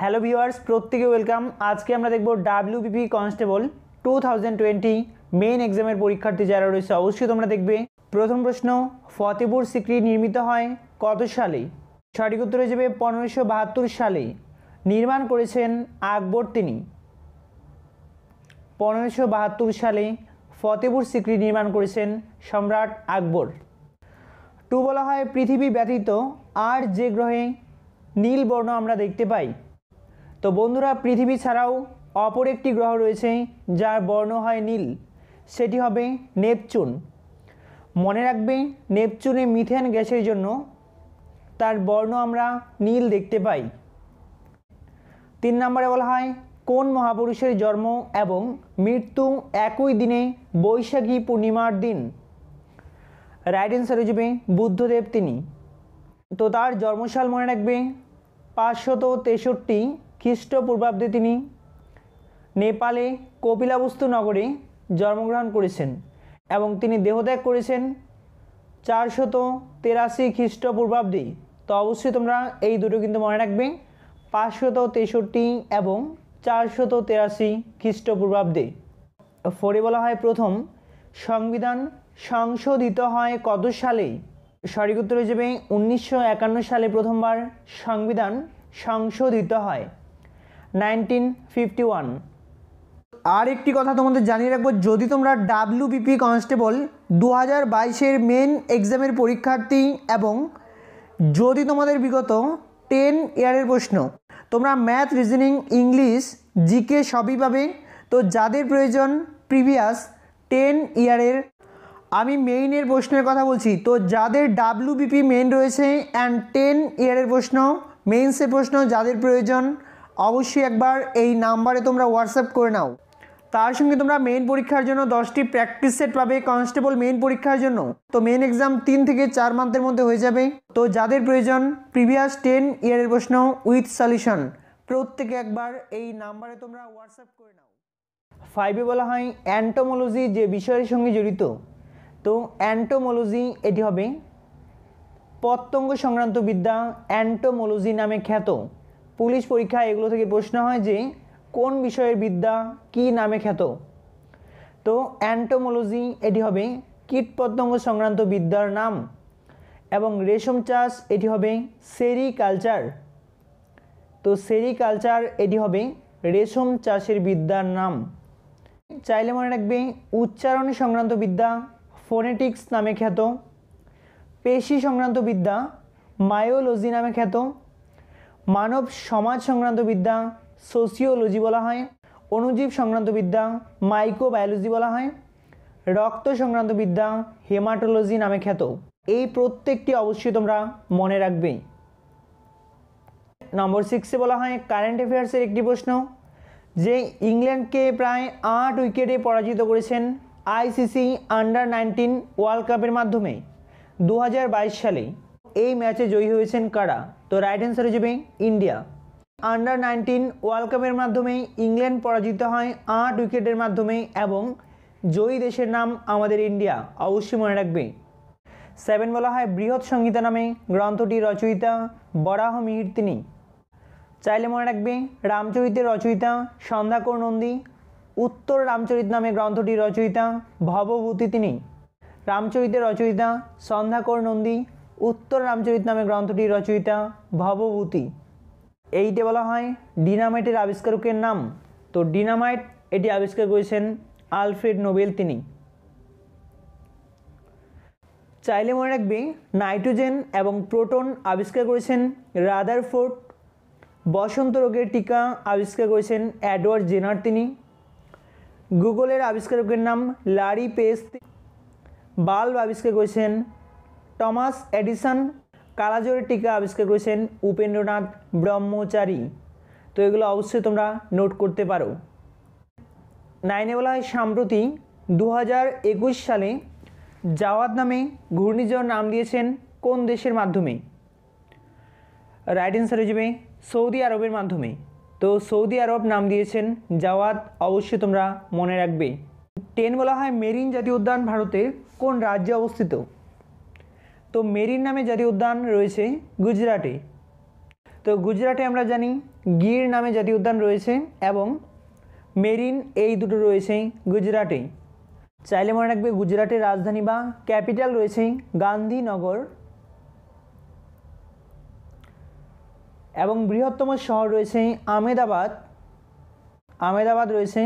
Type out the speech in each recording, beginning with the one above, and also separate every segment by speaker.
Speaker 1: hello viewers প্রত্যেকে welcome আজকে আমরা দেখব WBP constable two thousand twenty main এক্সামের পরীক্ষার্থী যারা রয়েছে অবশ্যই তোমরা দেখবে প্রথম প্রশ্ন ফতেপুর সিক্রি নির্মিত হয় কত সালে সঠিক উত্তর হয়ে পনেরোশো বাহাত্তর সালে নির্মাণ করেছেন আকবর তিনি পনেরোশো বাহাত্তর সালে ফতেপুর সিক্রি নির্মাণ করেছেন সম্রাট আকবর টু বলা হয় পৃথিবী ব্যতীত আর যে গ্রহে নীল বর্ণ আমরা দেখতে পাই তো বন্ধুরা পৃথিবী ছাড়াও অপর একটি গ্রহ রয়েছে যার বর্ণ হয় নীল সেটি হবে নেপচুন মনে রাখবে নেপচুনে মিথেন গ্যাসের জন্য তার বর্ণ আমরা নীল দেখতে পাই তিন নম্বরে বলা হয় কোন মহাপুরুষের জন্ম এবং মৃত্যু একই দিনে বৈশাখী পূর্ণিমার দিন রাইট অ্যান্সার হয়ে যাবে বুদ্ধদেব তিনি তো তার জন্মশাল মনে রাখবে পাঁচশত তেষট্টি খ্রিস্টপূর্বাব্দে তিনি নেপালে কপিলাবস্তু নগরে জন্মগ্রহণ করেছেন এবং তিনি দেহত্যাগ করেছেন চারশত তেরাশি খ্রিস্টপূর্বাব্দে তো অবশ্যই তোমরা এই দুটো কিন্তু মনে রাখবে পাঁচশত তেষট্টি এবং চারশত তেরাশি খ্রিস্টপূর্বাব্দে ফরে বলা হয় প্রথম সংবিধান সংশোধিত হয় কত সালে সঠিক উত্তর হিসেবে উনিশশো সালে প্রথমবার সংবিধান সংশোধিত হয় নাইনটিন ফিফটি ওয়ান আর একটি কথা তোমাদের জানিয়ে রাখবো যদি তোমরা ডাব্লিউবিপি কনস্টেবল দু হাজার বাইশের মেন এক্সামের পরীক্ষার্থী এবং যদি তোমাদের বিগত টেন ইয়ারের প্রশ্ন তোমরা ম্যাথ রিজনিং ইংলিশ জিকে সবই পাবে তো যাদের প্রয়োজন প্রিভিয়াস টেন ইয়ারের আমি মেইনের প্রশ্নের কথা বলছি তো যাদের ডাব্লিউবিপি মেন রয়েছে অ্যান্ড টেন ইয়ারের প্রশ্ন মেইনসে প্রশ্ন যাদের প্রয়োজন অবশ্যই একবার এই নাম্বারে তোমরা হোয়াটসঅ্যাপ করে নাও তার সঙ্গে তোমরা মেন পরীক্ষার জন্য দশটি প্র্যাকটিস সেট পাবে কনস্টেবল মেন পরীক্ষার জন্য তো মেন এক্সাম তিন থেকে চার মান্থের মধ্যে হয়ে যাবে তো যাদের প্রয়োজন প্রিভিয়াস টেন ইয়ারের প্রশ্ন উইথ সলিউশন প্রত্যেকে একবার এই নাম্বারে তোমরা হোয়াটসঅ্যাপ করে নাও ফাইভে বলা হয় অ্যান্টোমোলজি যে বিষয়ের সঙ্গে জড়িত তো অ্যান্টোমোলজি এটি হবে পতঙ্গ সংক্রান্ত বিদ্যা অ্যান্টোমোলজি নামে খ্যাত পুলিশ পরীক্ষায় এগুলো থেকে প্রশ্ন হয় যে কোন বিষয়ের বিদ্যা কি নামে খ্যাত তো অ্যান্টোমোলজি এটি হবে কীটপতঙ্গ সংক্রান্ত বিদ্যার নাম এবং রেশম চাষ এটি হবে সেরিকালচার তো সেরিকালচার এটি হবে রেশম চাষের বিদ্যার নাম চাইলে মনে রাখবে উচ্চারণ সংক্রান্ত বিদ্যা ফোনেটিক্স নামে খ্যাত পেশি সংক্রান্ত বিদ্যা মায়োলজি নামে খ্যাত মানব সমাজ সংক্রান্ত বিদ্যা সোসিওলজি বলা হয় অনুজীব সংক্রান্ত বিদ্যা মাইক্রোবায়োলজি বলা হয় রক্ত সংক্রান্ত বিদ্যা হেমাটোলজি নামে খ্যাত এই প্রত্যেকটি অবশ্যই তোমরা মনে রাখবে নম্বর সিক্সে বলা হয় কারেন্ট অ্যাফেয়ার্সের একটি প্রশ্ন যে ইংল্যান্ডকে প্রায় আট উইকেটে পরাজিত করেছেন আইসিসি আন্ডার নাইনটিন ওয়ার্ল্ড কাপের মাধ্যমে দু সালে এই ম্যাচে জয়ী হয়েছেন কারা তো রাইট অ্যান্সার হয়ে যাবে ইন্ডিয়া আন্ডার নাইনটিন ওয়ার্ল্ড কাপের মাধ্যমে ইংল্যান্ড পরাজিত হয় আট উইকেটের মাধ্যমে এবং জয়ী দেশের নাম আমাদের ইন্ডিয়া অবশ্যই মনে রাখবে সেভেন বলা হয় বৃহৎ সংহিতা নামে গ্রন্থটি রচয়িতা বরাহ মিহির তিনি চাইলে মনে রাখবে রামচরিতের রচয়িতা সন্ধ্যাকর নন্দী উত্তর রামচরিত নামে গ্রন্থটি রচয়িতা ভবভূতি তিনি রামচরিতের রচয়িতা সন্ধ্যাকর নন্দী উত্তর রামচরিত নামে গ্রন্থটির রচয়িতা ভবভূতি এইটে বলা হয় ডিনামাইটের আবিষ্কারকের নাম তো ডিনামাইট এটি আবিষ্কার করেছেন আলফ্রেড নোবেল তিনি চাইলে মনে রাখবে নাইট্রোজেন এবং প্রোটন আবিষ্কার করেছেন রাদারফোর্ড বসন্ত রোগের টিকা আবিষ্কার করেছেন অ্যাডওয়ার্ড জেনার তিনি গুগলের আবিষ্কারকের নাম লারি পেস্ট বাল্ব আবিষ্কার করেছেন টমাস এডিসন কালাজোরের টিকা আবিষ্কার করেছেন উপেন্দ্রনাথ ব্রহ্মচারী তো এগুলো অবশ্যই তোমরা নোট করতে পারো নাইনে বলা হয় সাম্প্রতি দু সালে জাওয়াদ নামে ঘূর্ণিঝড় নাম দিয়েছেন কোন দেশের মাধ্যমে রাইট অ্যান্সার হিসেবে সৌদি আরবের মাধ্যমে তো সৌদি আরব নাম দিয়েছেন জাওয়াদ অবশ্যই তোমরা মনে রাখবে টেন বলা হয় মেরিন জাতীয় উদ্যান ভারতের কোন রাজ্যে অবস্থিত তো মেরির নামে জাতীয় উদ্যান রয়েছে গুজরাটে তো গুজরাটে আমরা জানি গির নামে জাতীয় উদ্যান রয়েছে এবং মেরিন এই দুটো রয়েছে গুজরাটে চাইলে মনে রাখবে গুজরাটের রাজধানী বা ক্যাপিটাল রয়েছে গান্ধীনগর এবং বৃহত্তম শহর রয়েছে আমেদাবাদ আমেদাবাদ রয়েছে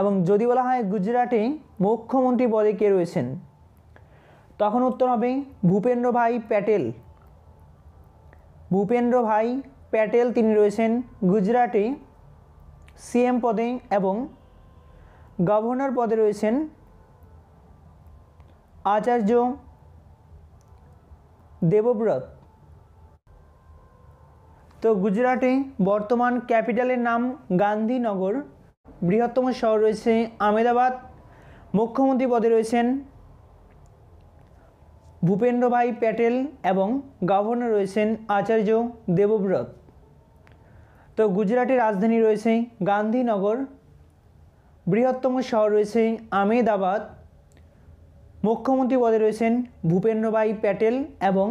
Speaker 1: এবং যদি বলা হয় গুজরাটে মুখ্যমন্ত্রী পদে কে রয়েছেন তখন উত্তর হবে ভূপেন্দ্র ভাই প্যাটেল ভূপেন্দ্র ভাই প্যাটেল তিনি রয়েছেন গুজরাটে সিএম পদে এবং গভর্নর পদে রয়েছেন আচার্য দেবব্রত তো গুজরাটে বর্তমান ক্যাপিটালের নাম গান্ধীনগর বৃহত্তম শহর রয়েছে আমেদাবাদ মুখ্যমন্ত্রী পদে রয়েছেন ভূপেন্দ্রভাই প্যাটেল এবং গভর্নর রয়েছেন আচার্য দেবব্রত তো গুজরাটের রাজধানী রয়েছে গান্ধীনগর বৃহত্তম শহর রয়েছে আমেদাবাদ মুখ্যমন্ত্রী পদে রয়েছেন ভূপেন্দ্রভাই প্যাটেল এবং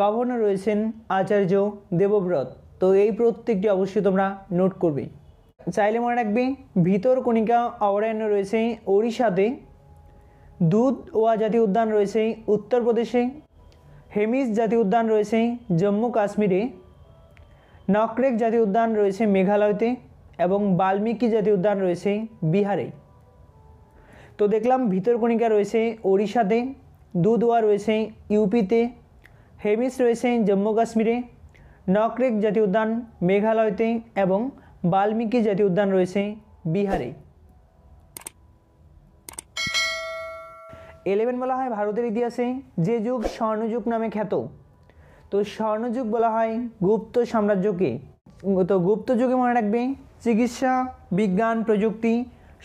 Speaker 1: গভর্নর রয়েছেন আচার্য দেবব্রত তো এই প্রত্যেকটি অবশ্যই তোমরা নোট করবে চাইলে মনে রাখবে ভিতরকণিকা অভয়ারণ্য রয়েছে ওড়িশাতে দুধ ওয়া জাতীয় উদ্যান রয়েছে উত্তরপ্রদেশে হেমিস জাতীয় উদ্যান রয়েছে জম্মু কাশ্মীরে নকরেক জাতীয় উদ্যান রয়েছে মেঘালয়তে এবং বাল্মীকি জাতীয় উদ্যান রয়েছে বিহারে তো দেখলাম ভিতরকণিকা রয়েছে ওড়িশাতে দুধওয়া রয়েছে ইউপিতে হেমিস রয়েছে জম্মু কাশ্মীরে নকরেক জাতীয় উদ্যান মেঘালয়তে এবং বাল্মীকি জাতীয় উদ্যান রয়েছে বিহারে ইলেভেন বলা হয় ভারতের ইতিহাসে যে যুগ স্বর্ণযুগ নামে খ্যাত তো স্বর্ণযুগ বলা হয় গুপ্ত সাম্রাজ্যকে তো গুপ্ত যুগে মনে রাখবে চিকিৎসা বিজ্ঞান প্রযুক্তি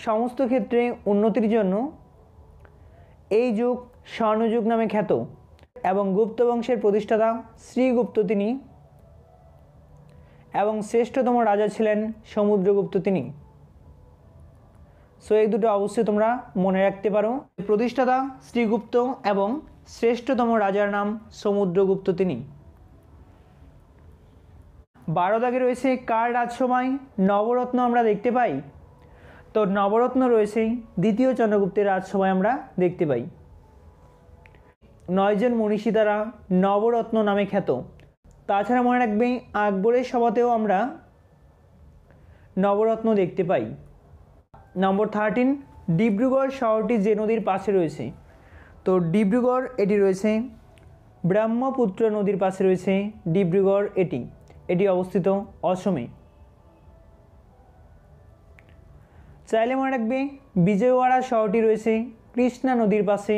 Speaker 1: সমস্ত ক্ষেত্রে উন্নতির জন্য এই যুগ স্বর্ণযুগ নামে খ্যাত এবং গুপ্ত বংশের প্রতিষ্ঠাতা শ্রীগুপ্ত তিনি এবং শ্রেষ্ঠতম রাজা ছিলেন সমুদ্রগুপ্ত তিনি সো এই দুটো অবশ্যই তোমরা মনে রাখতে পারো প্রতিষ্ঠাতা শ্রীগুপ্ত এবং শ্রেষ্ঠতম রাজার নাম সমুদ্রগুপ্ত তিনি বারো দাগে রয়েছে কার রাজসভায় নবরত্ন আমরা দেখতে পাই তো নবরত্ন রয়েছেই দ্বিতীয় চন্দ্রগুপ্তের রাজসভায় আমরা দেখতে পাই নয়জন মনীষী দ্বারা নবরত্ন নামে খ্যাত তাছাড়া মনে রাখবে আকবরের সভাতেও আমরা নবরত্ন দেখতে পাই নম্বর থার্টিন ডিব্রুগড় শহরটি যে নদীর পাশে রয়েছে তো ডিব্রুগড় এটি রয়েছে ব্রহ্মপুত্র নদীর পাশে রয়েছে ডিব্রুগড় এটি এটি অবস্থিত অসমে চাইলে মনে রাখবে বিজয়ওয়াড়া শহরটি রয়েছে কৃষ্ণা নদীর পাশে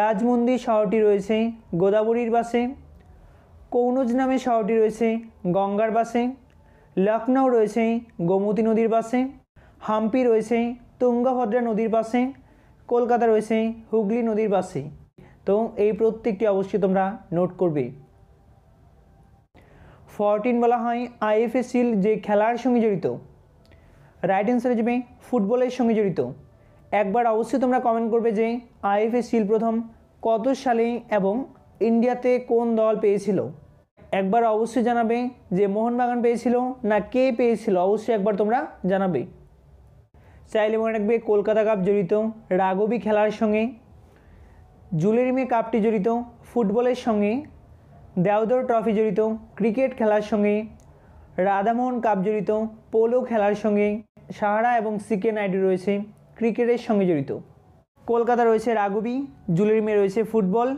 Speaker 1: রাজমন্দির শহরটি রয়েছে গোদাবরীর পাশে কৌনজ নামে শহরটি রয়েছে গঙ্গার পাশে লখনৌ রয়েছে গোমতী নদীর পাশে হাম্পি রয়েছে তুঙ্গভদ্রা নদীর পাশে কলকাতা রয়েছে হুগলি নদীর পাশে তো এই প্রত্যেকটি অবশ্যই তোমরা নোট করবে ফরটিন বলা হয় আইএফএ সিল যে খেলার সঙ্গে জড়িত রাইট অ্যান্সার যাবে ফুটবলের সঙ্গে জড়িত একবার অবশ্যই তোমরা কমেন্ট করবে যে আইএফএ সিল প্রথম কত সালে এবং ইন্ডিয়াতে কোন দল পেয়েছিল একবার অবশ্যই জানাবে যে মোহনবাগান পেয়েছিল না কে পেয়েছিল অবশ্যই একবার তোমরা জানাবে চাইলে মনে রাখবে কলকাতা কাপ জড়িত রাগবি খেলার সঙ্গে জুলেরিমে কাপটি জড়িত ফুটবলের সঙ্গে দেওদর ট্রফি জড়িত ক্রিকেট খেলার সঙ্গে রাধামোহন কাপ জড়িত পোলো খেলার সঙ্গে সাহারা এবং সিকে নাইডু রয়েছে ক্রিকেটের সঙ্গে জড়িত কলকাতা রয়েছে রাগবি জুলেরিমে রয়েছে ফুটবল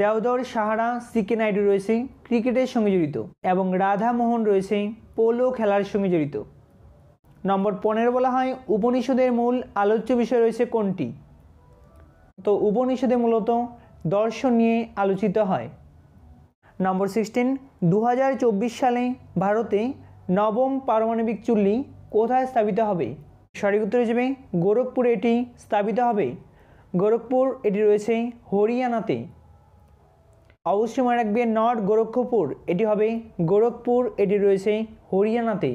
Speaker 1: দেওদর সাহারা সিকে নাইডু রয়েছে ক্রিকেটের সঙ্গে জড়িত এবং রাধামোহন রয়েছে পোলো খেলার সঙ্গে জড়িত নম্বর পনেরো বলা হয় উপনিষদের মূল আলোচ্য বিষয় রয়েছে কোনটি তো উপনিষদে মূলত দর্শন নিয়ে আলোচিত হয় নম্বর সিক্সটিন দু সালে ভারতে নবম পারমাণবিক চুল্লি কোথায় স্থাপিত হবে সঠিক উত্তর হিসেবে গোরখপুরে এটি স্থাপিত হবে গোরখপুর এটি রয়েছে হরিয়ানাতে অবশ্যই মনে রাখবে নর্থ গোরক্ষপুর এটি হবে গোরখপুর এটি রয়েছে হরিয়ানাতে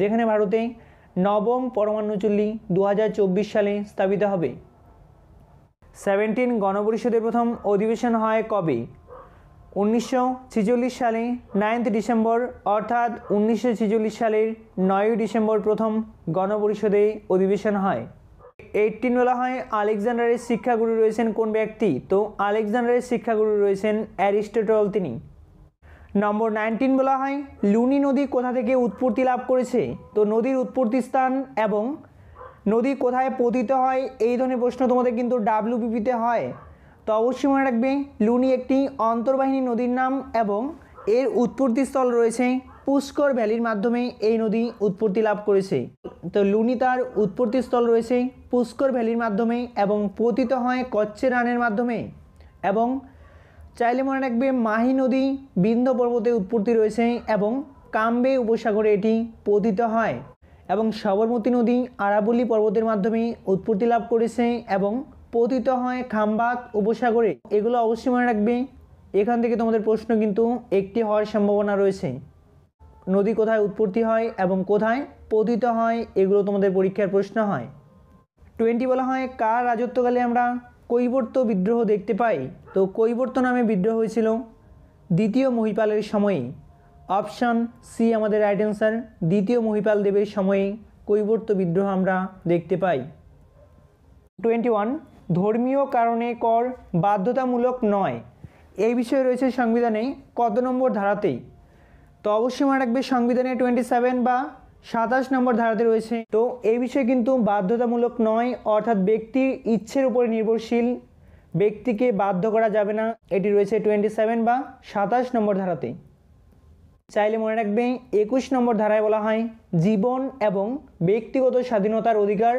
Speaker 1: যেখানে ভারতে নবম পরমাণু চুল্লি দু সালে স্থাপিত হবে সেভেন্টিন গণপরিষদের প্রথম অধিবেশন হয় কবে উনিশশো সালে নাইন্থ ডিসেম্বর অর্থাৎ উনিশশো সালের নয়ই ডিসেম্বর প্রথম গণপরিষদে অধিবেশন হয় এইটিন বলা হয় আলেকজান্ডারের শিক্ষাগুরু রয়েছেন কোন ব্যক্তি তো আলেকজান্ডারের শিক্ষাগুরু রয়েছেন অ্যারিস্টোটল তিনি নম্বর নাইনটিন বলা হয় লুনি নদী কোথা থেকে উৎপত্তি লাভ করেছে তো নদীর উৎপত্তি স্থান এবং নদী কোথায় পতিত হয় এই ধরনের প্রশ্ন তোমাদের কিন্তু ডাব্লিউপিপিতে হয় তো অবশ্যই মনে রাখবে লুনি একটি অন্তর্বাহিনী নদীর নাম এবং এর উৎপত্তি স্থল রয়েছে পুষ্কর ভ্যালির মাধ্যমে এই নদী উৎপত্তি লাভ করেছে তো লুনি তার উৎপত্তি স্থল রয়েছে পুষ্কর ভ্যালির মাধ্যমে এবং পতিত হয় কচ্ছে রানের মাধ্যমে এবং চাইলে মনে রাখবে মাহি নদী বিন্ধ্য পর্বতে উৎপত্তি রয়েছে এবং কাম্বে উপসাগরে এটি পতিত হয় এবং সবরমতী নদী আরাবলি পর্বতের মাধ্যমে উৎপত্তি লাভ করেছে এবং পতিত হয় খাম্বাক উপসাগরে এগুলো অবশ্যই মনে রাখবে এখান থেকে তোমাদের প্রশ্ন কিন্তু একটি হওয়ার সম্ভাবনা রয়েছে নদী কোথায় উৎপত্তি হয় এবং কোথায় পতিত হয় এগুলো তোমাদের পরীক্ষার প্রশ্ন হয় টোয়েন্টি বলা হয় কার রাজত্বকালে আমরা কৈবর্ত বিদ্রোহ দেখতে পাই তো কৈবর্ত নামে বিদ্রোহ হয়েছিল দ্বিতীয় মহিপালের সময়ে অপশান সি আমাদের রাইট অ্যান্সার দ্বিতীয় মহিপাল দেবের সময়ে কৈবর্ত বিদ্রোহ আমরা দেখতে পাই টোয়েন্টি ওয়ান ধর্মীয় কারণে কর বাধ্যতামূলক নয় এই বিষয়ে রয়েছে সংবিধানে কত নম্বর ধারাতেই তো অবশ্যই মনে রাখবে সংবিধানে টোয়েন্টি সেভেন বা সাতাশ নম্বর ধারাতে রয়েছে তো এই বিষয়ে কিন্তু বাধ্যতামূলক নয় অর্থাৎ ব্যক্তির ইচ্ছের উপরে নির্ভরশীল ব্যক্তিকে বাধ্য করা যাবে না এটি রয়েছে টোয়েন্টি সেভেন বা সাতাশ নম্বর ধারাতে চাইলে মনে রাখবে একুশ নম্বর ধারায় বলা হয় জীবন এবং ব্যক্তিগত স্বাধীনতার অধিকার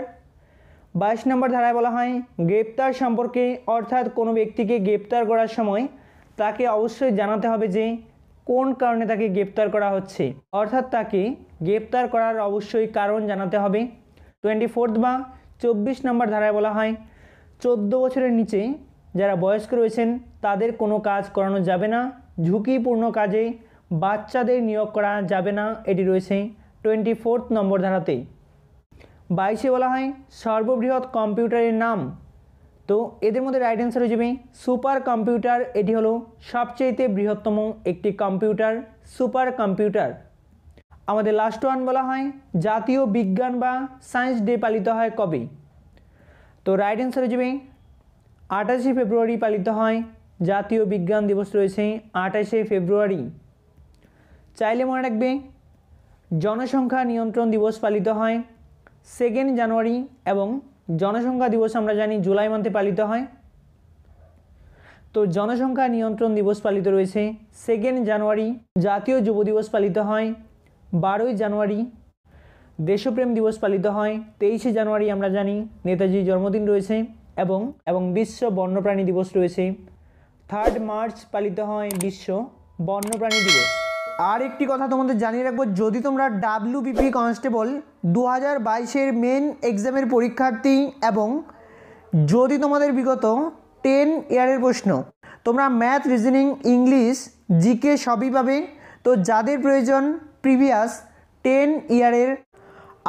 Speaker 1: বাইশ নম্বর ধারায় বলা হয় গ্রেপ্তার সম্পর্কে অর্থাৎ কোনো ব্যক্তিকে গ্রেপ্তার করার সময় তাকে অবশ্যই জানাতে হবে যে কোন কারণে তাকে গ্রেপ্তার করা হচ্ছে অর্থাৎ তাকে গ্রেপ্তার করার অবশ্যই কারণ জানাতে হবে টোয়েন্টি ফোর্থ বা চব্বিশ নম্বর ধারায় বলা হয় চোদ্দ বছরের নিচে যারা বয়স্ক রয়েছেন তাদের কোনো কাজ করানো যাবে না ঝুঁকিপূর্ণ কাজে বাচ্চাদের নিয়োগ করা যাবে না এটি রয়েছে টোয়েন্টি ফোর্থ নম্বর ধারাতে বাইশে বলা হয় সর্ববৃহৎ কম্পিউটারের নাম তো এদের মধ্যে রাইট অ্যান্সার হয়ে যাবে সুপার কম্পিউটার এটি হলো সবচেয়েতে বৃহত্তম একটি কম্পিউটার সুপার কম্পিউটার আমাদের লাস্ট ওয়ান বলা হয় জাতীয় বিজ্ঞান বা সায়েন্স ডে পালিত হয় কবে তো রাইট অ্যান্সার হয়ে যাবে আঠাশে ফেব্রুয়ারি পালিত হয় জাতীয় বিজ্ঞান দিবস রয়েছে আঠাশে ফেব্রুয়ারি চাইলে মনে রাখবে জনসংখ্যা নিয়ন্ত্রণ দিবস পালিত হয় সেকেন্ড জানুয়ারি এবং জনসংখ্যা দিবস আমরা জানি জুলাই মান্থে পালিত হয় তো জনসংখ্যা নিয়ন্ত্রণ দিবস পালিত রয়েছে সেকেন্ড জানুয়ারি জাতীয় যুব দিবস পালিত হয় বারোই জানুয়ারি দেশপ্রেম দিবস পালিত হয় তেইশে জানুয়ারি আমরা জানি নেতাজির জন্মদিন রয়েছে এবং এবং বিশ্ব বন্যপ্রাণী দিবস রয়েছে থার্ড মার্চ পালিত হয় বিশ্ব বন্যপ্রাণী দিবস আর একটি কথা তোমাদের জানিয়ে রাখবো যদি তোমরা ডাব্লিউবিপি কনস্টেবল দু হাজার বাইশের মেন এক্সামের পরীক্ষার্থী এবং যদি তোমাদের বিগত টেন ইয়ারের প্রশ্ন তোমরা ম্যাথ রিজনিং ইংলিশ জিকে সবই পাবে তো যাদের প্রয়োজন প্রিভিয়াস টেন ইয়ারের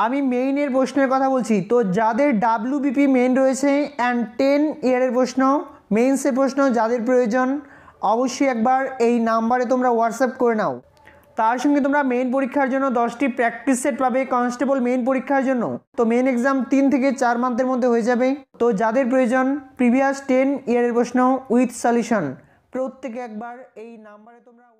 Speaker 1: আমি মেইনের প্রশ্নের কথা বলছি তো যাদের ডাব্লিউবিপি মেন রয়েছে অ্যান্ড টেন ইয়ারের প্রশ্ন মেইনসের প্রশ্ন যাদের প্রয়োজন অবশ্যই একবার এই নাম্বারে তোমরা হোয়াটসঅ্যাপ করে নাও তার সঙ্গে তোমরা মেইন পরীক্ষার জন্য দশটি প্র্যাকটিস সেট পাবে কনস্টেবল মেইন পরীক্ষার জন্য তো মেইন এক্সাম তিন থেকে চার মান্থের মধ্যে হয়ে যাবে তো যাদের প্রয়োজন প্রিভিয়াস টেন ইয়ারের প্রশ্ন উইথ সলিউশন প্রত্যেকে একবার এই নাম্বারে তোমরা